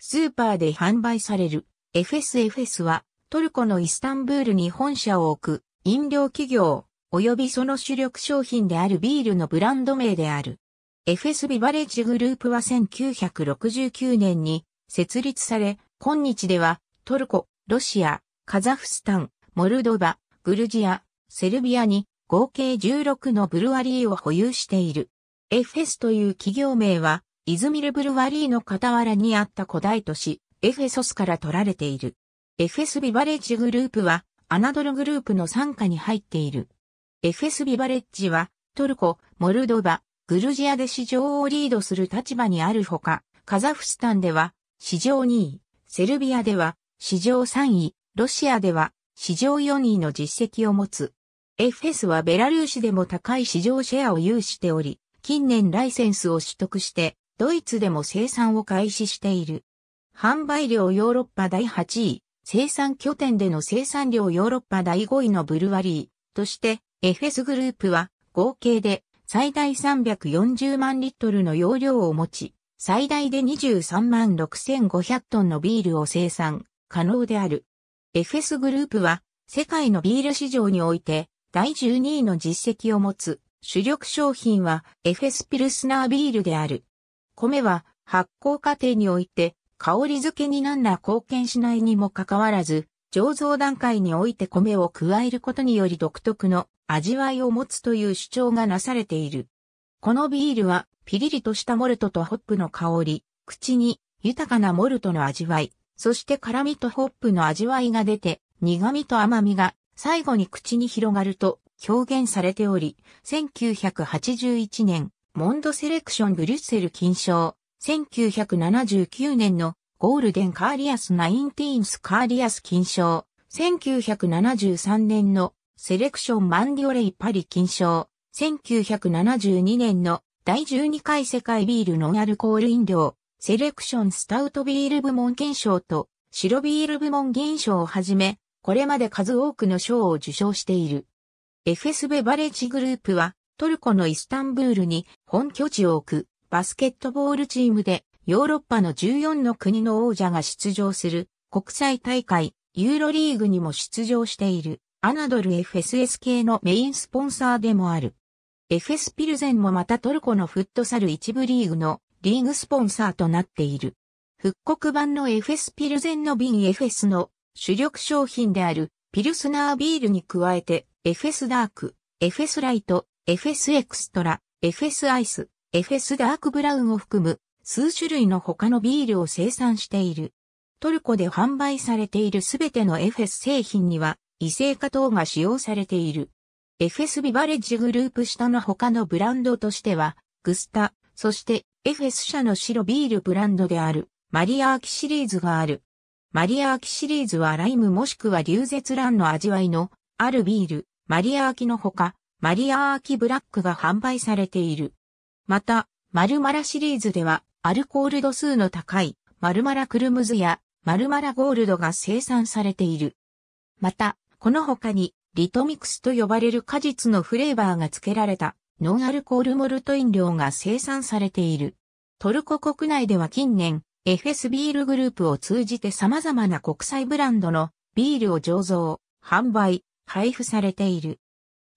スーパーで販売される FSFS はトルコのイスタンブールに本社を置く飲料企業及びその主力商品であるビールのブランド名である。FS ビバレッジグループは1969年に設立され、今日ではトルコ、ロシア、カザフスタン、モルドバ、グルジア、セルビアに合計16のブルワリーを保有している。FS という企業名はイズミルブルワリーの傍らにあった古代都市、エフェソスから取られている。エフェスビバレッジグループは、アナドルグループの傘下に入っている。エフェスビバレッジは、トルコ、モルドバ、グルジアで市場をリードする立場にあるほか、カザフスタンでは、市場2位、セルビアでは、市場3位、ロシアでは、市場4位の実績を持つ。エフェスはベラルーシでも高い市場シェアを有しており、近年ライセンスを取得して、ドイツでも生産を開始している。販売量ヨーロッパ第8位、生産拠点での生産量ヨーロッパ第5位のブルワリーとして、FS グループは合計で最大340万リットルの容量を持ち、最大で23万6500トンのビールを生産可能である。FS グループは世界のビール市場において第12位の実績を持つ主力商品は FS ピルスナービールである。米は発酵過程において香り付けに何ら貢献しないにもかかわらず、醸造段階において米を加えることにより独特の味わいを持つという主張がなされている。このビールはピリリとしたモルトとホップの香り、口に豊かなモルトの味わい、そして辛味とホップの味わいが出て、苦味と甘みが最後に口に広がると表現されており、1981年モンドセレクションブリュッセル金賞、1979年のゴールデンカーリアスナインティーンスカーリアス金賞、1973年のセレクションマンディオレイパリ金賞、1972年の第12回世界ビールノンアルコール飲料、セレクションスタウトビール部門金賞と白ビール部門銀賞をはじめ、これまで数多くの賞を受賞している。FS b バレッジグループは、トルコのイスタンブールに本拠地を置くバスケットボールチームでヨーロッパの14の国の王者が出場する国際大会ユーロリーグにも出場しているアナドル FSS 系のメインスポンサーでもある。FS ピルゼンもまたトルコのフットサル一部リーグのリーグスポンサーとなっている。復刻版の FS ピルゼンの瓶 FS の主力商品であるピルスナービールに加えて FS ダーク、FS ライト、FS エクストラ、FS アイス、FS ダークブラウンを含む数種類の他のビールを生産している。トルコで販売されているすべての FS 製品には、異性化等が使用されている。FS ビバレッジグループ下の他のブランドとしては、グスタ、そして FS 社の白ビールブランドである、マリアーキシリーズがある。マリアーキシリーズはライムもしくは流舌蘭の味わいの、あるビール、マリアーキのほか、マリアーキブラックが販売されている。また、マルマラシリーズでは、アルコール度数の高い、マルマラクルムズや、マルマラゴールドが生産されている。また、この他に、リトミクスと呼ばれる果実のフレーバーが付けられた、ノンアルコールモルト飲料が生産されている。トルコ国内では近年、FS ビールグループを通じて様々な国際ブランドのビールを醸造、販売、配布されている。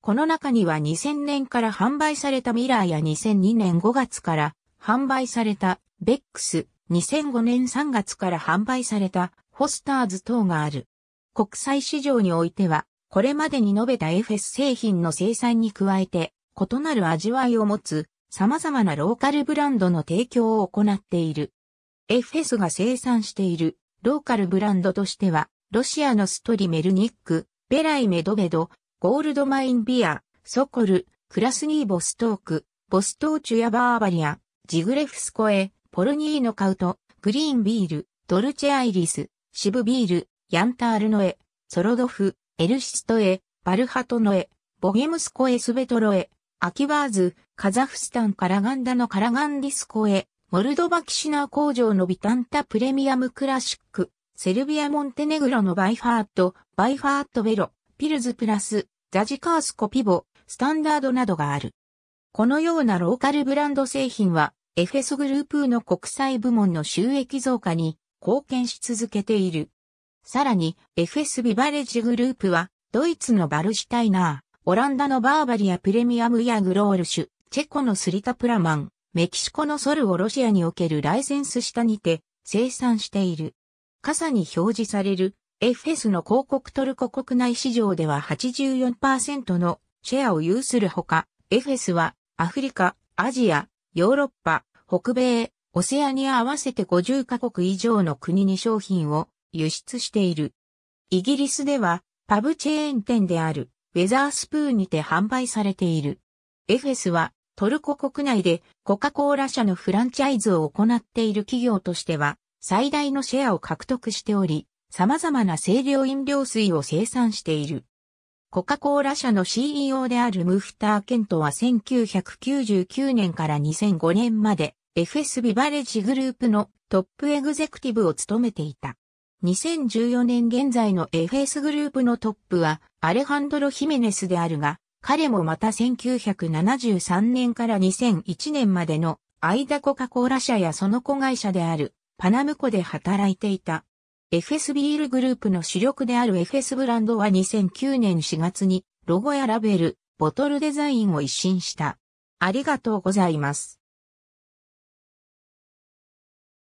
この中には2000年から販売されたミラーや2002年5月から販売されたベックス、2005年3月から販売されたホスターズ等がある。国際市場においては、これまでに述べた FS 製品の生産に加えて、異なる味わいを持つ様々なローカルブランドの提供を行っている。FS が生産しているローカルブランドとしては、ロシアのストリメルニック、ベライメドベド、ゴールドマインビア、ソコル、クラスニーボストーク、ボストーチュヤバーバリア、ジグレフスコエ、ポルニーノカウト、グリーンビール、ドルチェアイリス、シブビール、ヤンタールノエ、ソロドフ、エルシストエ、バルハトノエ、ボヘムスコエスベトロエ、アキバーズ、カザフスタンカラガンダのカラガンディスコエ、モルドバキシナー工場のビタンタプレミアムクラシック、セルビアモンテネグロのバイファート、バイファートベロ、ピルズプラス、ザジカースコピボ、スタンダードなどがある。このようなローカルブランド製品は、エフェスグループの国際部門の収益増加に貢献し続けている。さらに、FS ビバレッジグループは、ドイツのバルシュタイナー、オランダのバーバリアプレミアムやグロールシュ、チェコのスリタプラマン、メキシコのソルをロシアにおけるライセンス下にて生産している。傘に表示されるエフェスの広告トルコ国内市場では84%のシェアを有するほか、エフェスはアフリカ、アジア、ヨーロッパ、北米、オセアニア合わせて50カ国以上の国に商品を輸出している。イギリスではパブチェーン店であるウェザースプーンにて販売されている。エフェスはトルコ国内でコカ・コーラ社のフランチャイズを行っている企業としては最大のシェアを獲得しており、様々な清涼飲料水を生産している。コカ・コーラ社の CEO であるムフター・ケントは1999年から2005年まで FS ビバレッジグループのトップエグゼクティブを務めていた。2014年現在の FS グループのトップはアレハンドロ・ヒメネスであるが、彼もまた1973年から2001年までの間コカ・コーラ社やその子会社であるパナムコで働いていた。FS ビールグループの主力である FS ブランドは2009年4月にロゴやラベル、ボトルデザインを一新した。ありがとうございます。